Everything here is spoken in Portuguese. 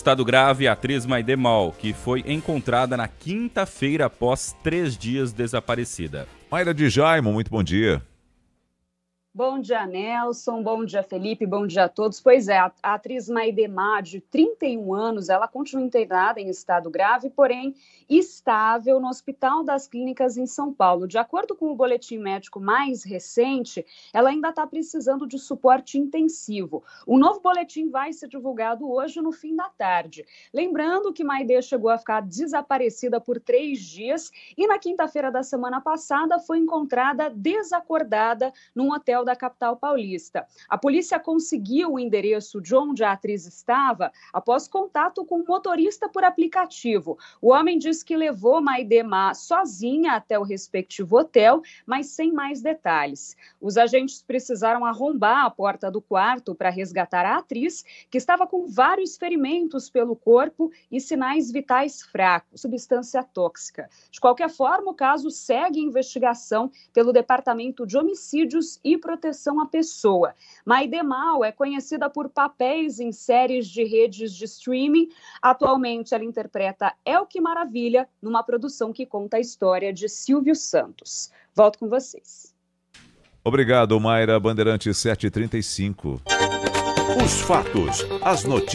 Estado grave, a atriz Maide Mal, que foi encontrada na quinta-feira após três dias desaparecida. Maida de Jaimo, muito bom dia. Bom dia, Nelson. Bom dia, Felipe. Bom dia a todos. Pois é, a atriz Maide de 31 anos, ela continua internada em estado grave, porém estável no Hospital das Clínicas em São Paulo. De acordo com o boletim médico mais recente, ela ainda está precisando de suporte intensivo. O novo boletim vai ser divulgado hoje no fim da tarde. Lembrando que Maide chegou a ficar desaparecida por três dias e na quinta-feira da semana passada foi encontrada desacordada num hotel da capital paulista. A polícia conseguiu o endereço de onde a atriz estava após contato com o um motorista por aplicativo. O homem diz que levou Maidema sozinha até o respectivo hotel, mas sem mais detalhes. Os agentes precisaram arrombar a porta do quarto para resgatar a atriz, que estava com vários ferimentos pelo corpo e sinais vitais fracos, substância tóxica. De qualquer forma, o caso segue investigação pelo Departamento de Homicídios e proteção à pessoa. Maidemal é conhecida por papéis em séries de redes de streaming. Atualmente, ela interpreta El Que Maravilha, numa produção que conta a história de Silvio Santos. Volto com vocês. Obrigado, Mayra Bandeirante 735. Os fatos, as notícias.